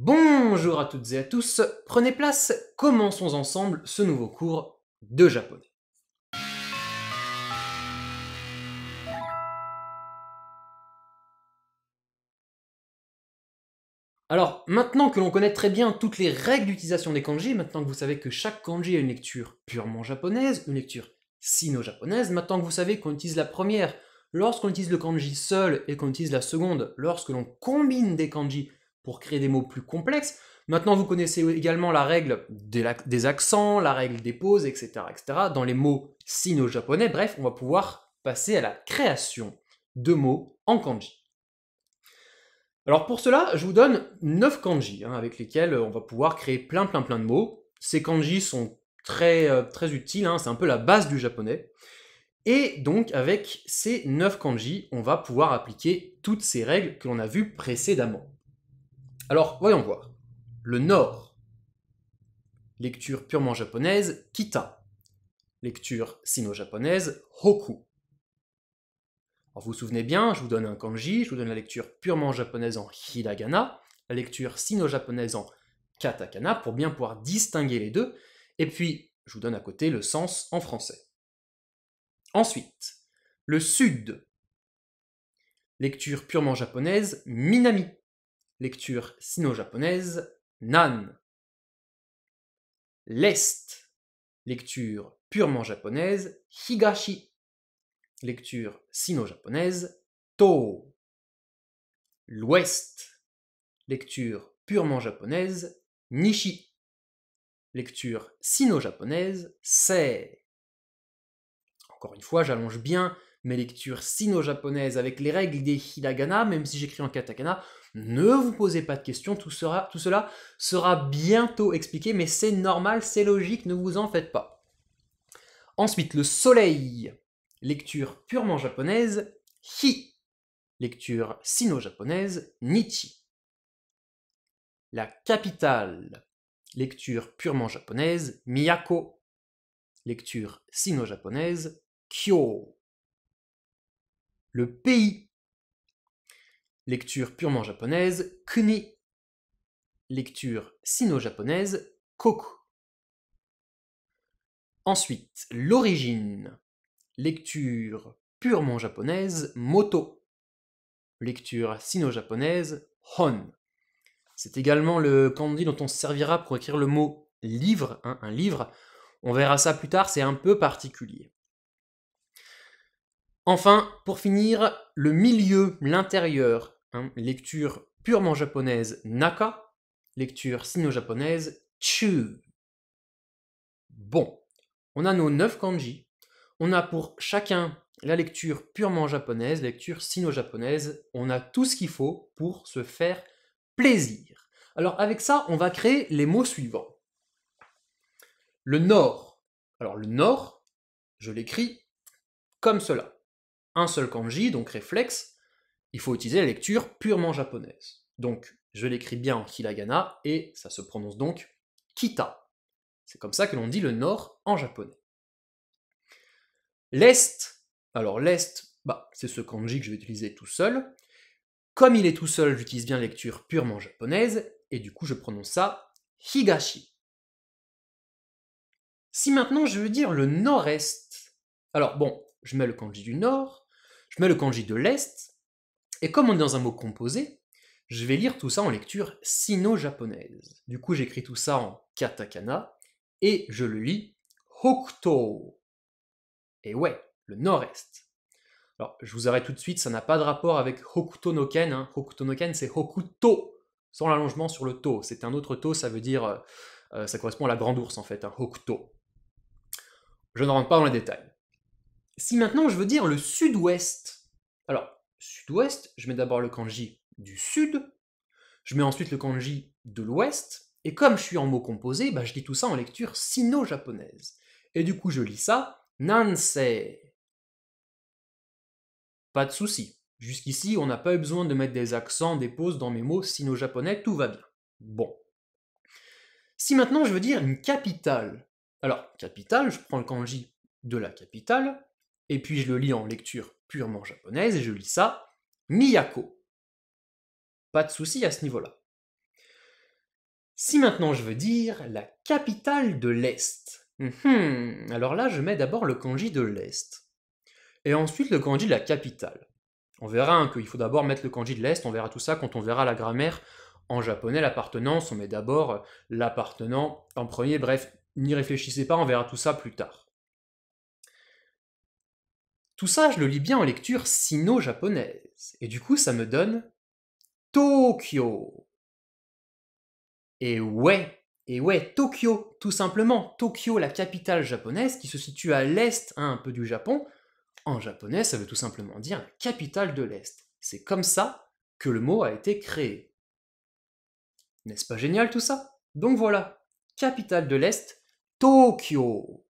Bonjour à toutes et à tous, prenez place, commençons ensemble ce nouveau cours de japonais. Alors, maintenant que l'on connaît très bien toutes les règles d'utilisation des kanji, maintenant que vous savez que chaque kanji a une lecture purement japonaise, une lecture sino-japonaise, maintenant que vous savez qu'on utilise la première lorsqu'on utilise le kanji seul et qu'on utilise la seconde lorsque l'on combine des kanji pour créer des mots plus complexes. Maintenant, vous connaissez également la règle des, accents, la règle des pauses, etc., etc. Dans les mots sino-japonais, bref, on va pouvoir passer à la création de mots en kanji. Alors pour cela, je vous donne 9 kanji hein, avec lesquels euh, on va pouvoir créer plein plein plein de mots. Ces kanji sont très euh, très utiles, hein, c'est un peu la base du japonais. Et donc avec ces 9 kanji, on va pouvoir appliquer toutes ces règles que l'on a vues précédemment. Alors, voyons voir. Le nord. Lecture purement japonaise, kita. Lecture sino-japonaise, hoku. vous vous souvenez bien, je vous donne un kanji, je vous donne la lecture purement japonaise en hiragana, la lecture sino-japonaise en katakana, pour bien pouvoir distinguer les deux, et puis je vous donne à côté le sens en français. Ensuite, le sud. Lecture purement japonaise, minami. Lecture sino-japonaise, nan. L'est. Lecture purement japonaise, higashi. Lecture sino-japonaise, to. L'ouest. Lecture purement japonaise, nishi. Lecture sino-japonaise, Se. Encore une fois, j'allonge bien mes lectures sino-japonaises avec les règles des hiragana, même si j'écris en katakana. Ne vous posez pas de questions, tout, tout cela sera bientôt expliqué, mais c'est normal, c'est logique, ne vous en faites pas. Ensuite, le soleil, lecture purement japonaise, hi, lecture sino-japonaise, nichi. La capitale, lecture purement japonaise, miyako, lecture sino-japonaise, kyo le pays. Lecture purement japonaise, kuni. Lecture sino-japonaise, koku. Ensuite, l'origine. Lecture purement japonaise, moto. Lecture sino-japonaise, hon. C'est également le kanji dont on se servira pour écrire le mot livre, hein, un livre. On verra ça plus tard, c'est un peu particulier. Enfin, pour finir, le milieu, l'intérieur, hein, lecture purement japonaise naka, lecture sino-japonaise chu. Bon, on a nos 9 kanji, on a pour chacun la lecture purement japonaise, lecture sino-japonaise, on a tout ce qu'il faut pour se faire plaisir. Alors avec ça, on va créer les mots suivants. Le nord. Alors le nord, je l'écris comme cela un seul kanji, donc réflexe, il faut utiliser la lecture purement japonaise. Donc, je l'écris bien en hiragana et ça se prononce donc kita. C'est comme ça que l'on dit le nord en japonais. L'est, alors l'est, bah, c'est ce kanji que je vais utiliser tout seul. Comme il est tout seul, j'utilise bien la lecture purement japonaise et du coup je prononce ça higashi. Si maintenant je veux dire le nord-est, alors bon, je mets le kanji du nord, je mets le kanji de l'Est, et comme on est dans un mot composé, je vais lire tout ça en lecture sino-japonaise. Du coup, j'écris tout ça en katakana, et je le lis Hokuto. Et ouais, le nord-est. Alors, je vous arrête tout de suite, ça n'a pas de rapport avec Hokuto no Ken. Hein. Hokuto no Ken, c'est Hokuto, sans l'allongement sur le to. C'est un autre to, ça veut dire. Euh, euh, ça correspond à la grande ours en fait, hein, Hokuto. Je ne rentre pas dans les détails. Si maintenant je veux dire le sud-ouest, alors sud-ouest, je mets d'abord le kanji du sud, je mets ensuite le kanji de l'ouest, et comme je suis en mots composés, bah, je lis tout ça en lecture sino-japonaise. Et du coup, je lis ça, Nansei. Pas de souci. Jusqu'ici, on n'a pas eu besoin de mettre des accents, des pauses dans mes mots sino-japonais, tout va bien. Bon. Si maintenant je veux dire une capitale, alors capitale, je prends le kanji de la capitale, et puis je le lis en lecture purement japonaise, et je lis ça, Miyako. Pas de souci à ce niveau-là. Si maintenant je veux dire la capitale de l'Est, alors là je mets d'abord le kanji de l'Est, et ensuite le kanji de la capitale. On verra hein, qu'il faut d'abord mettre le kanji de l'Est, on verra tout ça quand on verra la grammaire en japonais, l'appartenance, on met d'abord euh, l'appartenant en premier, bref, n'y réfléchissez pas, on verra tout ça plus tard. Tout ça, je le lis bien en lecture sino-japonaise, et du coup, ça me donne Tokyo. Et ouais, et ouais, Tokyo, tout simplement. Tokyo, la capitale japonaise, qui se situe à l'est hein, un peu du Japon. En japonais, ça veut tout simplement dire capitale de l'Est. C'est comme ça que le mot a été créé. N'est-ce pas génial tout ça Donc voilà, capitale de l'Est, Tokyo.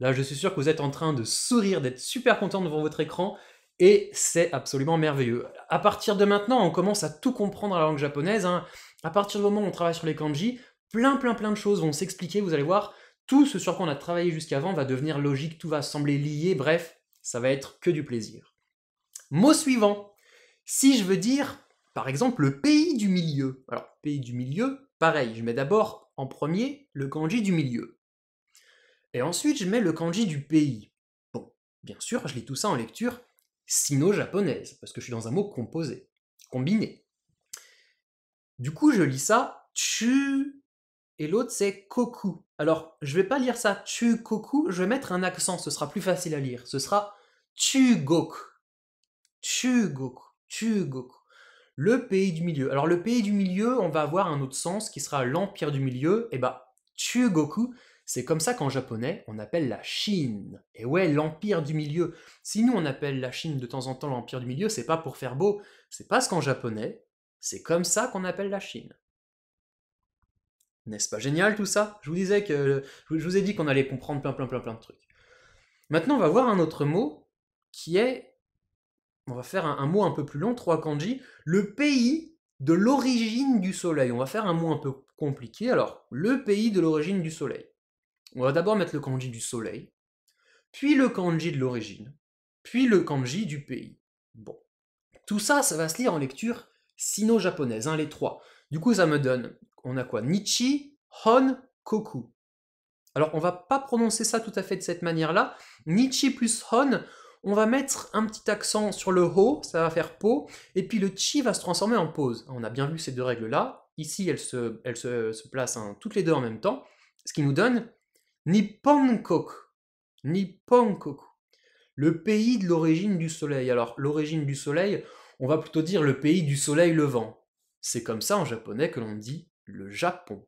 Là, je suis sûr que vous êtes en train de sourire, d'être super content devant votre écran, et c'est absolument merveilleux. À partir de maintenant, on commence à tout comprendre à la langue japonaise. Hein. À partir du moment où on travaille sur les kanji, plein plein plein de choses vont s'expliquer, vous allez voir, tout ce sur quoi on a travaillé jusqu'avant va devenir logique, tout va sembler lié, bref, ça va être que du plaisir. Mot suivant. Si je veux dire, par exemple, le pays du milieu. Alors, pays du milieu, pareil, je mets d'abord en premier le kanji du milieu. Et ensuite, je mets le kanji du pays. Bon, bien sûr, je lis tout ça en lecture sino-japonaise, parce que je suis dans un mot composé, combiné. Du coup, je lis ça chu, et l'autre c'est koku. Alors, je vais pas lire ça chu koku, je vais mettre un accent, ce sera plus facile à lire. Ce sera chu goku. Chu Le pays du milieu. Alors, le pays du milieu, on va avoir un autre sens qui sera l'empire du milieu. Et eh bah, ben, goku ». C'est comme ça qu'en japonais, on appelle la Chine. Et ouais, l'empire du milieu. Si nous on appelle la Chine de temps en temps l'empire du milieu, c'est pas pour faire beau, c'est parce qu'en japonais, c'est comme ça qu'on appelle la Chine. N'est-ce pas génial tout ça Je vous disais que je vous ai dit qu'on allait comprendre plein plein plein plein de trucs. Maintenant, on va voir un autre mot qui est on va faire un, un mot un peu plus long, trois kanji, le pays de l'origine du soleil. On va faire un mot un peu compliqué. Alors, le pays de l'origine du soleil. On va d'abord mettre le kanji du soleil, puis le kanji de l'origine, puis le kanji du pays. Bon. Tout ça, ça va se lire en lecture sino-japonaise, les trois. Du coup, ça me donne, on a quoi Nichi, Hon, Koku. Alors, on va pas prononcer ça tout à fait de cette manière-là. Nichi plus Hon, on va mettre un petit accent sur le ho, ça va faire po, et puis le chi va se transformer en pause. On a bien vu ces deux règles-là. Ici, elles se, se, se placent hein, toutes les deux en même temps, ce qui nous donne Nipponkoku. Le pays de l'origine du soleil. Alors, l'origine du soleil, on va plutôt dire le pays du soleil levant. C'est comme ça en japonais que l'on dit le Japon.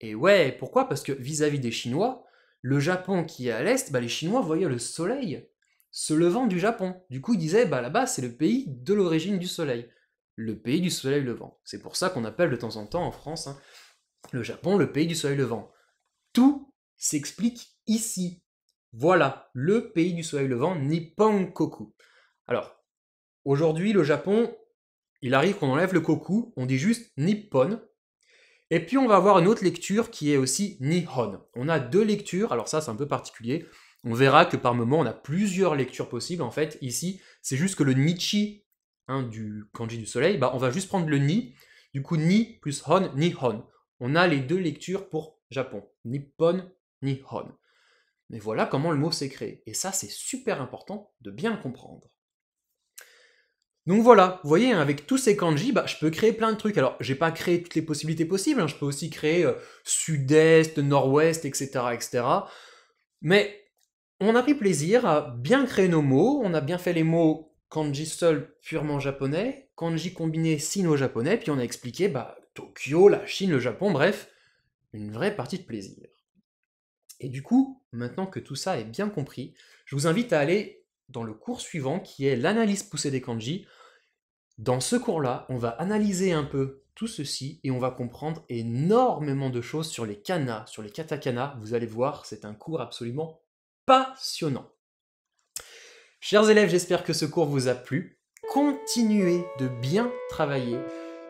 Et ouais, pourquoi Parce que vis-à-vis des Chinois, le Japon qui est à l'est, bah, les Chinois voyaient le soleil se levant du Japon. Du coup, ils disaient, bah là-bas, c'est le pays de l'origine du soleil. Le pays du soleil levant. C'est pour ça qu'on appelle de temps en temps en France hein, le Japon le pays du soleil levant. Tout s'explique ici. Voilà, le pays du soleil levant, Nippon Koku. Alors, aujourd'hui, le Japon, il arrive qu'on enlève le Koku, on dit juste Nippon. Et puis, on va avoir une autre lecture qui est aussi Nihon. On a deux lectures, alors ça, c'est un peu particulier. On verra que par moment, on a plusieurs lectures possibles. En fait, ici, c'est juste que le Nichi hein, du kanji du soleil, bah, on va juste prendre le Ni. Du coup, Ni plus Hon, Nihon. On a les deux lectures pour Japon, ni hon. Mais voilà comment le mot s'est créé. Et ça, c'est super important de bien le comprendre. Donc voilà, vous voyez, hein, avec tous ces kanji, bah, je peux créer plein de trucs. Alors, j'ai pas créé toutes les possibilités possibles, hein. je peux aussi créer euh, sud-est, nord-ouest, etc., etc. Mais on a pris plaisir à bien créer nos mots, on a bien fait les mots kanji seul purement japonais, kanji combiné sino-japonais, puis on a expliqué bah, Tokyo, la Chine, le Japon, bref une vraie partie de plaisir. Et du coup, maintenant que tout ça est bien compris, je vous invite à aller dans le cours suivant qui est l'analyse poussée des kanji. Dans ce cours-là, on va analyser un peu tout ceci et on va comprendre énormément de choses sur les kanas, sur les katakana. Vous allez voir, c'est un cours absolument passionnant. Chers élèves, j'espère que ce cours vous a plu. Continuez de bien travailler.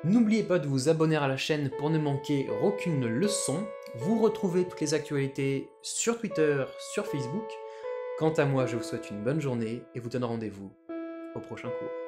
N'oubliez pas de vous abonner à la chaîne pour ne manquer aucune leçon. Vous retrouvez toutes les actualités sur Twitter, sur Facebook. Quant à moi, je vous souhaite une bonne journée et vous donne rendez-vous au prochain cours.